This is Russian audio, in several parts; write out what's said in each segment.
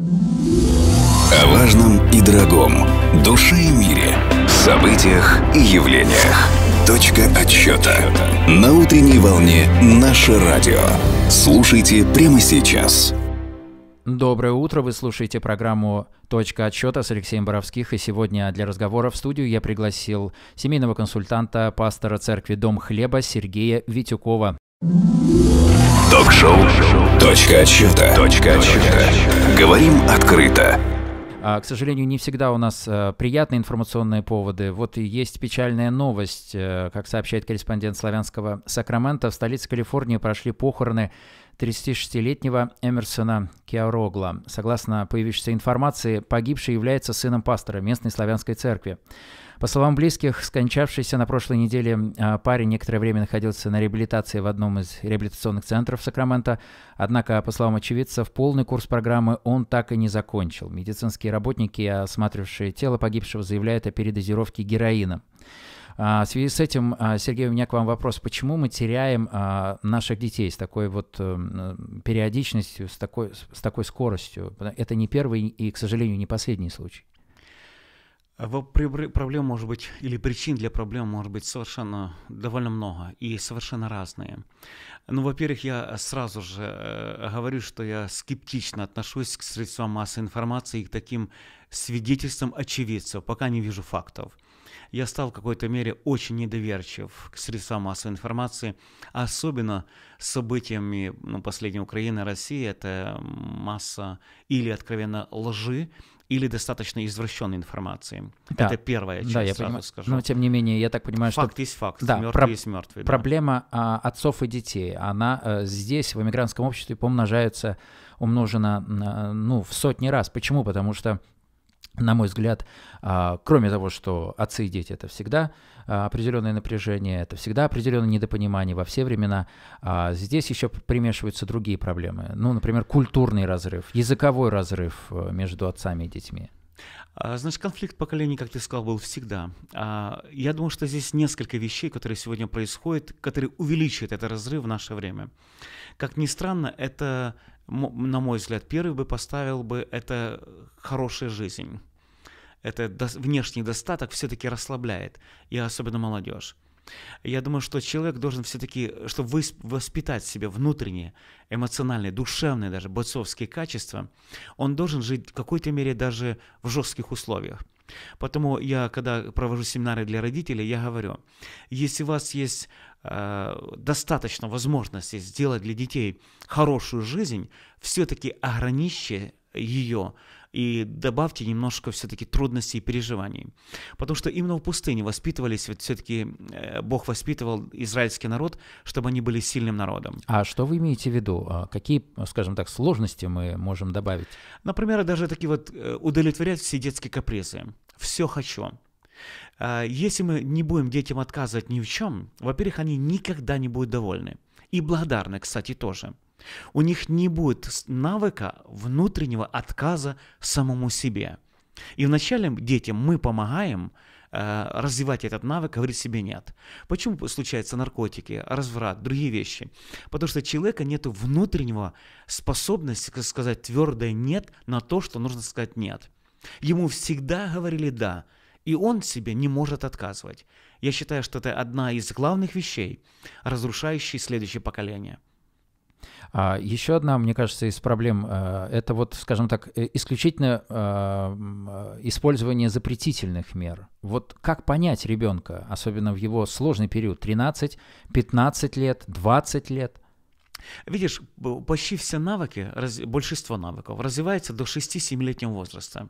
О важном и дорогом, душе и мире, событиях и явлениях. Точка отсчета. На утренней волне «Наше радио». Слушайте прямо сейчас. Доброе утро, вы слушаете программу «Точка отсчета» с Алексеем Боровских, и сегодня для разговора в студию я пригласил семейного консультанта, пастора церкви «Дом хлеба» Сергея Витюкова. Ток-шоу «Точка отсчета». «Точка отсчета». Говорим открыто. А, к сожалению, не всегда у нас э, приятные информационные поводы. Вот и есть печальная новость. Э, как сообщает корреспондент славянского Сакрамента, в столице Калифорнии прошли похороны 36-летнего Эмерсона Киарогла. Согласно появившейся информации, погибший является сыном пастора местной славянской церкви. По словам близких, скончавшийся на прошлой неделе а, парень некоторое время находился на реабилитации в одном из реабилитационных центров Сакрамента, однако, по словам очевидцев, полный курс программы он так и не закончил. Медицинские работники, осматривавшие тело погибшего, заявляют о передозировке героина. А, в связи с этим, а, Сергей, у меня к вам вопрос. Почему мы теряем а, наших детей с такой вот э, периодичностью, с такой, с такой скоростью? Это не первый и, к сожалению, не последний случай. Проблем может быть, или причин для проблем может быть совершенно довольно много и совершенно разные. Ну, во-первых, я сразу же э, говорю, что я скептично отношусь к средствам массовой информации и к таким свидетельствам очевидцев, пока не вижу фактов. Я стал в какой-то мере очень недоверчив к средствам массовой информации, особенно с событиями ну, последней Украины, России. Это масса или откровенно лжи, или достаточно извращенной информации. Да. Это первая часть, да, я сразу понимаю. скажу. Но тем не менее, я так понимаю, факт что... Факт есть факт, да, мертвый про... есть мертвый. Да. Проблема а, отцов и детей, она а, здесь, в эмигрантском обществе, помножается, умножена, а, ну, в сотни раз. Почему? Потому что на мой взгляд, а, кроме того, что отцы и дети это всегда а, определенное напряжение, это всегда определенное недопонимание во все времена, а, здесь еще примешиваются другие проблемы. Ну, например, культурный разрыв, языковой разрыв э, между отцами и детьми. А, значит, конфликт поколений, как ты сказал, был всегда. А, я думаю, что здесь несколько вещей, которые сегодня происходят, которые увеличивают этот разрыв в наше время. Как ни странно, это, на мой взгляд, первый бы поставил бы это хорошая жизнь. Это внешний достаток все-таки расслабляет, и особенно молодежь. Я думаю, что человек должен все-таки, чтобы воспитать в себе внутренние, эмоциональные, душевные даже бойцовские качества, он должен жить в какой-то мере даже в жестких условиях. Поэтому я, когда провожу семинары для родителей, я говорю, если у вас есть э, достаточно возможности сделать для детей хорошую жизнь, все-таки ограничьте ее и добавьте немножко все-таки трудностей и переживаний. Потому что именно в пустыне воспитывались, вот все-таки э, Бог воспитывал израильский народ, чтобы они были сильным народом. А что вы имеете в виду? А какие, скажем так, сложности мы можем добавить? Например, даже такие вот э, удовлетворять все детские капризы. Все хочу. А если мы не будем детям отказывать ни в чем, во-первых, они никогда не будут довольны. И благодарны, кстати, тоже. У них не будет навыка внутреннего отказа самому себе. И вначале детям мы помогаем э, развивать этот навык, говорить себе нет. Почему случаются наркотики, разврат, другие вещи? Потому что у человека нет внутреннего способности сказать твердое нет на то, что нужно сказать нет. Ему всегда говорили да, и он себе не может отказывать. Я считаю, что это одна из главных вещей, разрушающей следующее поколение – а, еще одна, мне кажется, из проблем а, — это вот, скажем так, э, исключительно а, использование запретительных мер. Вот как понять ребенка, особенно в его сложный период, 13, 15 лет, 20 лет, Видишь, почти все навыки, большинство навыков развивается до 6-7-летнего возраста.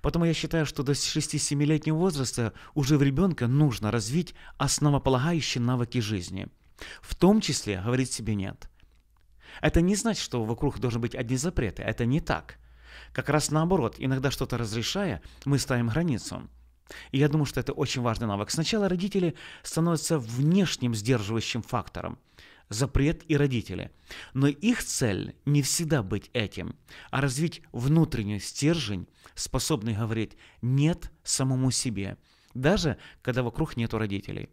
Потому я считаю, что до 6-7-летнего возраста уже в ребенка нужно развить основополагающие навыки жизни. В том числе говорить себе «нет». Это не значит, что вокруг должны быть одни запреты, это не так. Как раз наоборот, иногда что-то разрешая, мы ставим границу. И я думаю, что это очень важный навык. Сначала родители становятся внешним сдерживающим фактором. Запрет и родители. Но их цель не всегда быть этим, а развить внутренний стержень, способный говорить «нет» самому себе – даже когда вокруг нету родителей.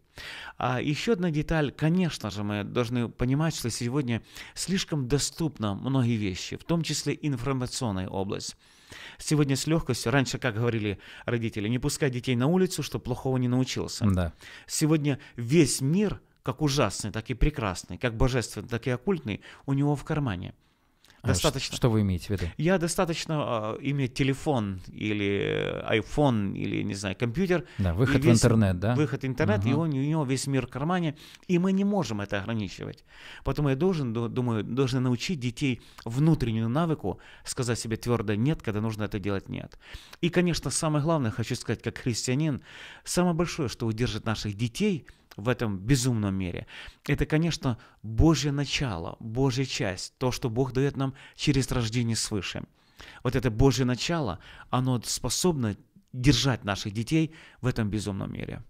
А еще одна деталь, конечно же, мы должны понимать, что сегодня слишком доступно многие вещи, в том числе информационная область. Сегодня с легкостью, раньше, как говорили родители, не пускай детей на улицу, чтобы плохого не научился. Да. Сегодня весь мир как ужасный, так и прекрасный, как божественный, так и оккультный, у него в кармане. А достаточно. Что, вы имеете в виду? Я достаточно э, а, иметь телефон или iPhone или, не знаю, компьютер. Да, выход весь, в интернет, да? Выход в интернет, угу. и он, у него весь мир в кармане, и мы не можем это ограничивать. Поэтому я должен, думаю, должен научить детей внутреннюю навыку сказать себе твердо «нет», когда нужно это делать «нет». И, конечно, самое главное, хочу сказать, как христианин, самое большое, что удержит наших детей – в этом безумном мире. Это, конечно, Божье начало, Божья часть, то, что Бог дает нам через рождение свыше. Вот это Божье начало, оно способно держать наших детей в этом безумном мире.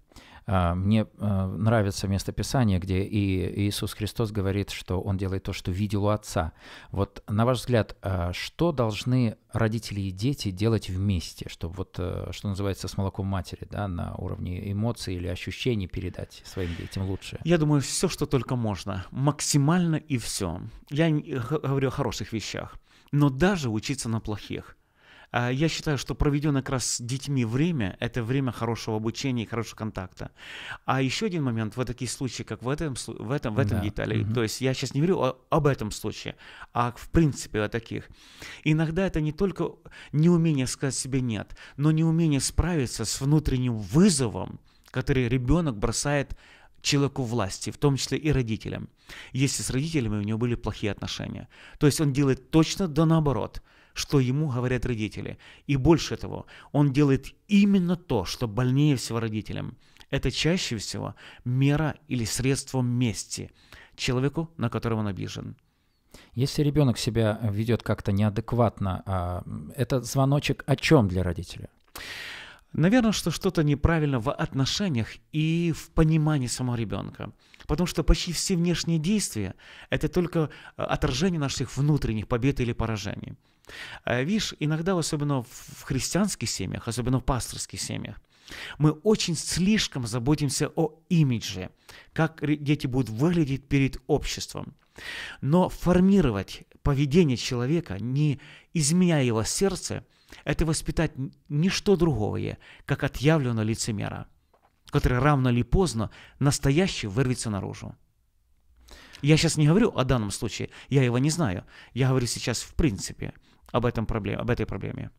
А, мне а, нравится место Писания, где и Иисус Христос говорит, что Он делает то, что видел у Отца. Вот на ваш взгляд, а, что должны родители и дети делать вместе, чтобы вот, э, что называется, с молоком матери, да, на уровне эмоций или ощущений передать своим детям лучше? Я думаю, все, что только можно, максимально и все. Я говорю о хороших вещах, но даже учиться на плохих – а, я считаю, что проведенное как раз с детьми время – это время хорошего обучения и хорошего контакта. А еще один момент, в такие случаи, как в этом, в этом, в этом да. детали, угу. то есть я сейчас не говорю о, об этом случае, а в принципе о таких. Иногда это не только неумение сказать себе «нет», но неумение справиться с внутренним вызовом, который ребенок бросает человеку власти, в том числе и родителям, если с родителями у него были плохие отношения. То есть он делает точно до наоборот – что ему говорят родители. И больше того, он делает именно то, что больнее всего родителям. Это чаще всего мера или средство мести человеку, на которого он обижен. Если ребенок себя ведет как-то неадекватно, а, это звоночек о чем для родителя? Наверное, что что-то неправильно в отношениях и в понимании самого ребенка. Потому что почти все внешние действия – это только а, отражение наших внутренних побед или поражений. Э, видишь, иногда, особенно в христианских семьях, особенно в пасторских семьях, мы очень слишком заботимся о имидже, как дети будут выглядеть перед обществом. Но формировать поведение человека, не изменяя его сердце, это воспитать ничто другое, как отъявленного лицемера, который рано или поздно настоящий вырвется наружу. Я сейчас не говорю о данном случае, я его не знаю. Я говорю сейчас в принципе – об, этом проблем, об этой проблеме.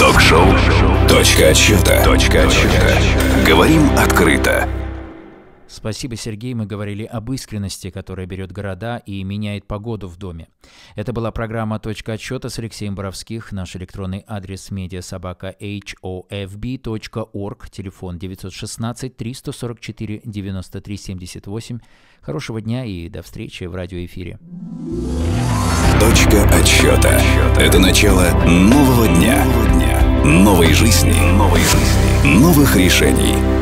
Ток-шоу «Точка отсчета». «Точка отсчета». Говорим открыто. Спасибо, Сергей. Мы говорили об искренности, которая берет города и меняет погоду в доме. Это была программа «Точка отчета с Алексеем Боровских. Наш электронный адрес mediasobaka.hofb.org, телефон 916-344-9378. Хорошего дня и до встречи в радиоэфире. Точка отсчета. Это начало нового дня. Новой жизни. Новой жизни. Новых решений.